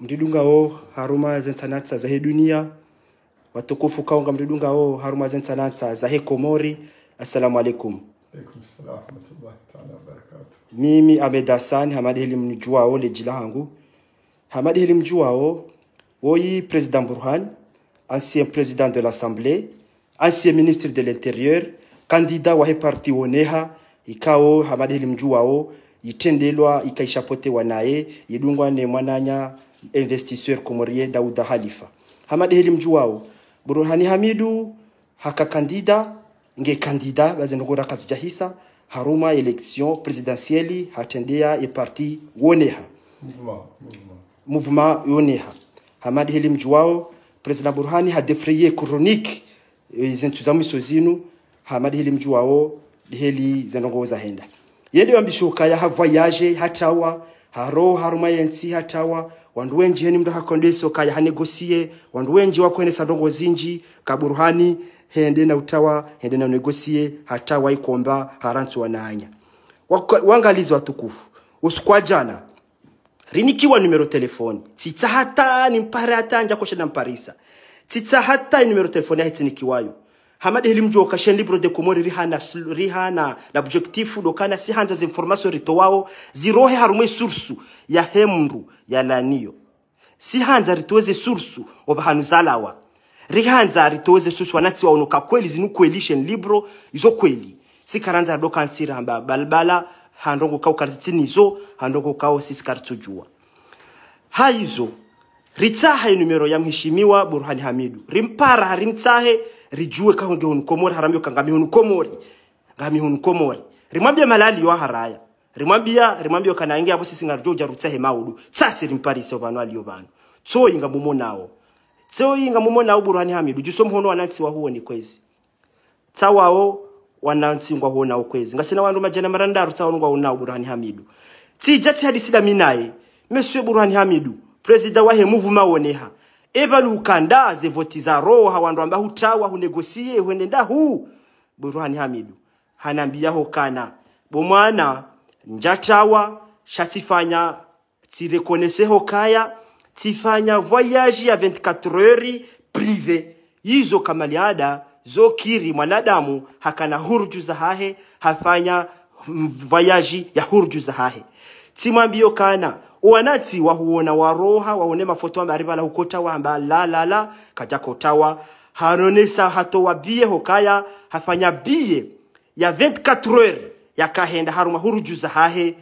mdidunga o haruma zensanatsa zahe dunia watukufu kaunga mdidunga o haruma zensanatsa zahe komori assalamu alaikum mimi Ahmed Hassan Helim hili mjuao leji langu Hamadi hili mjuao woyi president Burhan ancien président de l'Assemblée ancien ministre de l'Intérieur candidat wa parti woneha ikao Hamadi hili mjuao itendelwa ikaishapote naye yidungwa ne mwananya investisseur comorien Daouda Halifa Hamad heli mju Burhani Hamidu haka kandida nge kandida bazen kazija hisa haruma election presidentielle hatendea e parti woneha mouvement woneha. Hamad heli mju president Burhani hadefreye chronique zentu za mwiso zinu hamade heli mju heli zenongoza henda yeli wambishuka yaha voyage hatawa haro haruma yensi hatawa wandu wenji heni mndu hakondeso kaya hanegosie wandu wenji wakwene sadongo zinji kaburuhani hende na utawa hende na negosie hatawa ikomba harantu wanaanya wangalizi watukufu usukwa jana rinikiwa numero telefoni tsitsa hata ni mpare hata anja njako na mparisa tsitsa hata numero telefoni ya hiti nikiwayo hamadi heli mji wakashen libro de komori riha riha na na na objektifu dokana si hanza zinformasyo ritowao zirohe harumwe sursu ya hemru ya laniyo si hanza ritoweze sursu obahanu zalawa rihanza ritoweze sursu wanati wanatsi waonoka kweli kwelishen libro izo kweli Si karanza doka ansira hamba balbala handongo kau izo handongo kao sisi karitujua haizo ritsaha numero ya mhishimiwa Burhani Hamidu rimpara harimtahe rijuwe kange hun komori haramyo kangami hun komori ngami hun komori rimwambia malali yo haraya rimwambia rimwambia kanaingi abo sisi ngarjo jarutsa hemaudu tsasi rimparise obano aliyo bano tsoyinga mumonawo tsoyinga mumonawo burani hamidu juso mhono wanansi wa huoni kwezi tsawawo wanansi ngwa huo nawo kwezi ngasina wandu majana marandaru tsawo ngwa unawo burani hamidu tija tsi hadisida minaye meswe burani hamidu president wa he muvuma woneha evanu hukandaze voti za roho hawandu amba hutawa hunegosie huenenda huu buruhani hamidu hanambiyaho kana bomwana njatawa shatifanya tsirekoneseho kaya tifanya voyage ya 24 heures prive yizo kamaliada zo kiri mwanadamu hakana hurju za hahe hafanya voyage ya hurju za hahe timwambiyo kana uwanatsi wahuona waroha waone mafoto amba ari balahukotawa amba lalala kajakotawa hanonesa hatowa bie hokaya hafanya bie ya 24 heures yakahenda haruma hurujuza hahe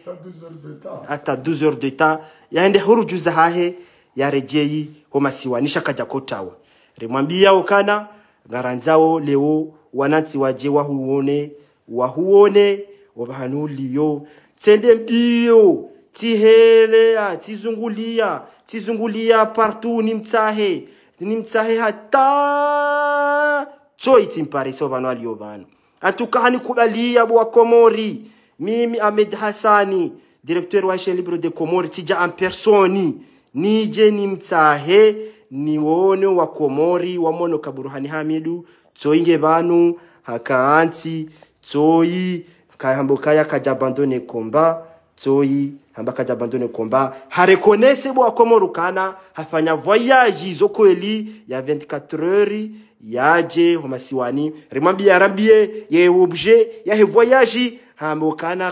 hata 12 heures de temps yaende hurujuza hahe yarejei homasiwanisha kajakotawa rimwambia okana garanzao leo wanatsi waje wahuone wahuone obahanuliyo tsende mbio tihelea ah, tizungulia tizungulia partu ni mtsahe ni mtsahe hata choi timpariso vano aliovano antuka hanikubalia bwa Komori mimi Ahmed hasani directeur wa chaîne libre de Komori tija ampersoni nije nimtsahe niwone wa Komori wamono kaburuhani hamidu tsoinge vanu hakaanti tsoi kahambo kaya kajabandone komba zoyi ambaka jabandone komba harekonese bwakomo rukana hafanya voyage zo kweli ya 24 heures yaje homasiwani rimambi rambie ye obje he voyage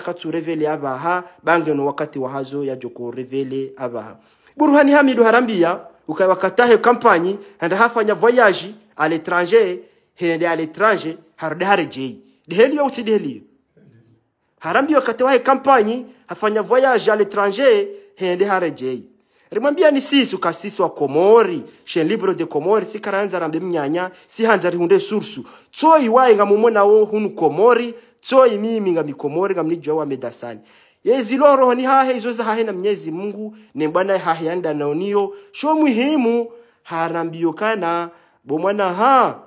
katu revele abaha bange no wakati wa hazo ya joko revele abaha buruhani hamidu harambia ukawakatahe kampanyi handa hafanya voyage a l'étranger hende a l'étranger harde harejei diheliyo usidiheliyo harambi wakati wahe kampanyi hafanya voyage a l'étranger hende harejeye rimwambia ni sisi ukasisi wa komori shen libro de komori sikaranza rambe mnyanya si hanza rihunde sursu tsoi wae nga mumona wo hunu komori tsoi mimi nga mikomori nga mnijwa wa medasani yezi loroho ni hahe izo za hahe na mnyezi mungu ne mbwana hahe yanda naoniyo sho muhimu harambiyo kana bomwana ha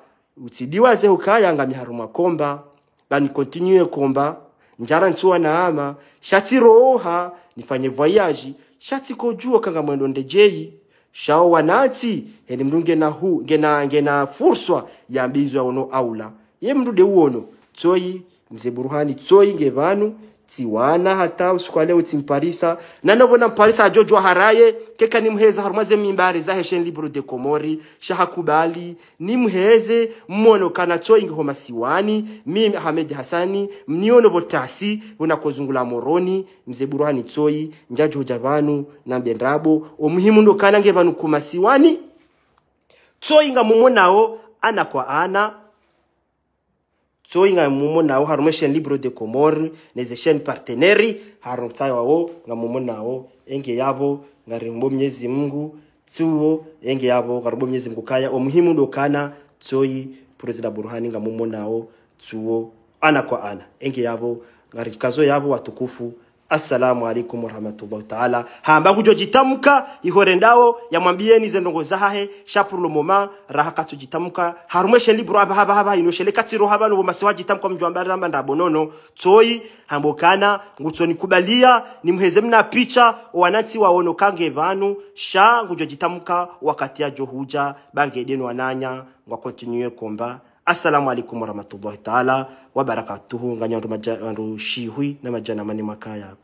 ukaya nga miharuma komba bani kontinue komba njara ntsuwa na ama shati roha nifanye voyage shatsi kojua kanga mwendo ndejeyi shao wanati heni mndu ngena hu ngena ngena furswa ya ono aula ye mndu de uono tsoi mzeburuhani buruhani ngevanu tiwana hata usukwale utsi mparisa nanobona mparisa ajojwa haraye keka ni nimheza harumaze mimbare za heshen libro de komori shahakubali nimheze mmono kana cho homa siwani mimi Ahmed hasani mniono botasi unakozungula moroni mze buruhani tsoi njajoja banu na mbendrabo omuhimu ndo kana nge banu kumasiwani tsoinga mumonao ana kwa ana tsoinga mumo nawo harimo chaine libre de comore neze chaine parteneri haro tsawawo nga mumo nawo enge yabo ngarimbo mnyezi mungu tsuwo enge yabo ngarimbo mnyezi mungu kaya omuhimu dokana tsoi prezida burhani nga mumo nawo tsuwo ana kwa ana enge yabo ngarikazo yabo watukufu assalamu alaikum warahmatullahi taala hamba kujo kujojitamka ihore ndawo mwambie ni zendongo zahahe shapur lo moma raha katujitamka harumeshe libro haba haba haba inoshele katiro haba nubo masewa jitamka mjwamba ramba ndabonono toi hambokana ni kubalia nimheze mna picha wanati kange vanu sha ngujojitamka wakati ya johuja bangedeno ananya ngwa continue komba assalamu alaikum warahmatullahi taala wabarakatuhu nganya shihwi na majana mani makaya